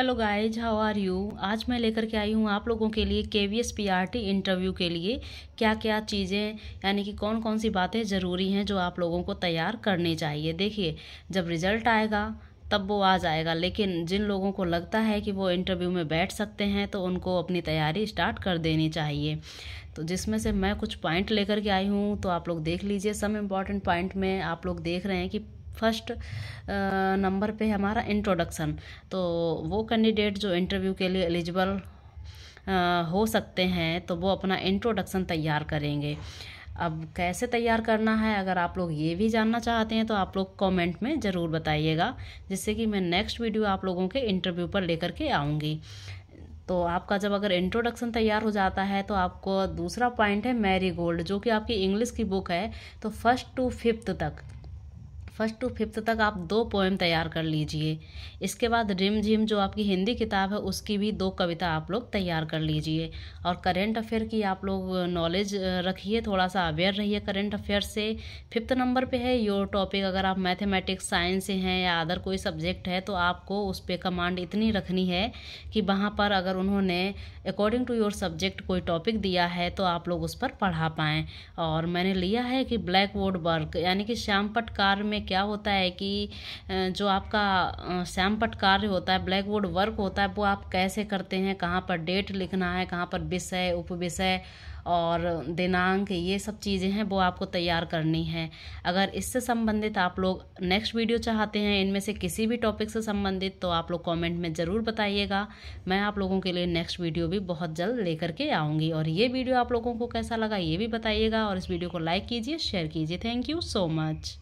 hello guys how are you आज मैं लेकर के आई हूँ आप लोगों के लिए K V S P R T interview के लिए क्या क्या चीज़ें यानी कि कौन कौन सी बातें ज़रूरी हैं जो आप लोगों को तैयार करनी चाहिए देखिए जब रिज़ल्ट आएगा तब वो आ जाएगा लेकिन जिन लोगों को लगता है कि वो इंटरव्यू में बैठ सकते हैं तो उनको अपनी तैयारी स्टार्ट कर देनी चाहिए तो जिसमें से मैं कुछ पॉइंट लेकर के आई हूँ तो आप लोग देख लीजिए सम इम्पॉर्टेंट पॉइंट में आप लोग देख रहे हैं कि फर्स्ट नंबर पे हमारा इंट्रोडक्शन तो वो कैंडिडेट जो इंटरव्यू के लिए एलिजिबल हो सकते हैं तो वो अपना इंट्रोडक्शन तैयार करेंगे अब कैसे तैयार करना है अगर आप लोग ये भी जानना चाहते हैं तो आप लोग कमेंट में ज़रूर बताइएगा जिससे कि मैं नेक्स्ट वीडियो आप लोगों के इंटरव्यू पर लेकर के आऊँगी तो आपका जब अगर इंट्रोडक्शन तैयार हो जाता है तो आपको दूसरा पॉइंट है मैरी गोल्ड जो कि आपकी इंग्लिश की बुक है तो फर्स्ट टू फिफ्थ तक फर्स्ट टू फिफ्थ तक आप दो पोएम तैयार कर लीजिए इसके बाद रिम झिम जो आपकी हिंदी किताब है उसकी भी दो कविता आप लोग तैयार कर लीजिए और करेंट अफेयर की आप लोग नॉलेज रखिए थोड़ा सा अवेयर रहिए करेंट अफेयर से फिफ्थ नंबर पे है योर टॉपिक अगर आप मैथमेटिक्स साइंस से हैं या अदर कोई सब्जेक्ट है तो आपको उस पर कमांड इतनी रखनी है कि वहाँ पर अगर उन्होंने अकॉर्डिंग टू योर सब्जेक्ट कोई टॉपिक दिया है तो आप लोग उस पर पढ़ा पाएँ और मैंने लिया है कि ब्लैक बोर्ड वर्क यानी कि श्याम पटकार में क्या होता है कि जो आपका श्यामपट कार्य होता है ब्लैक बोर्ड वर्क होता है वो आप कैसे करते हैं कहाँ पर डेट लिखना है कहाँ पर विषय उप विषय और दिनांक ये सब चीज़ें हैं वो आपको तैयार करनी है अगर इससे संबंधित आप लोग नेक्स्ट वीडियो चाहते हैं इनमें से किसी भी टॉपिक से संबंधित तो आप लोग कमेंट में ज़रूर बताइएगा मैं आप लोगों के लिए नेक्स्ट वीडियो भी बहुत जल्द लेकर के आऊँगी और ये वीडियो आप लोगों को कैसा लगा ये भी बताइएगा और इस वीडियो को लाइक कीजिए शेयर कीजिए थैंक यू सो मच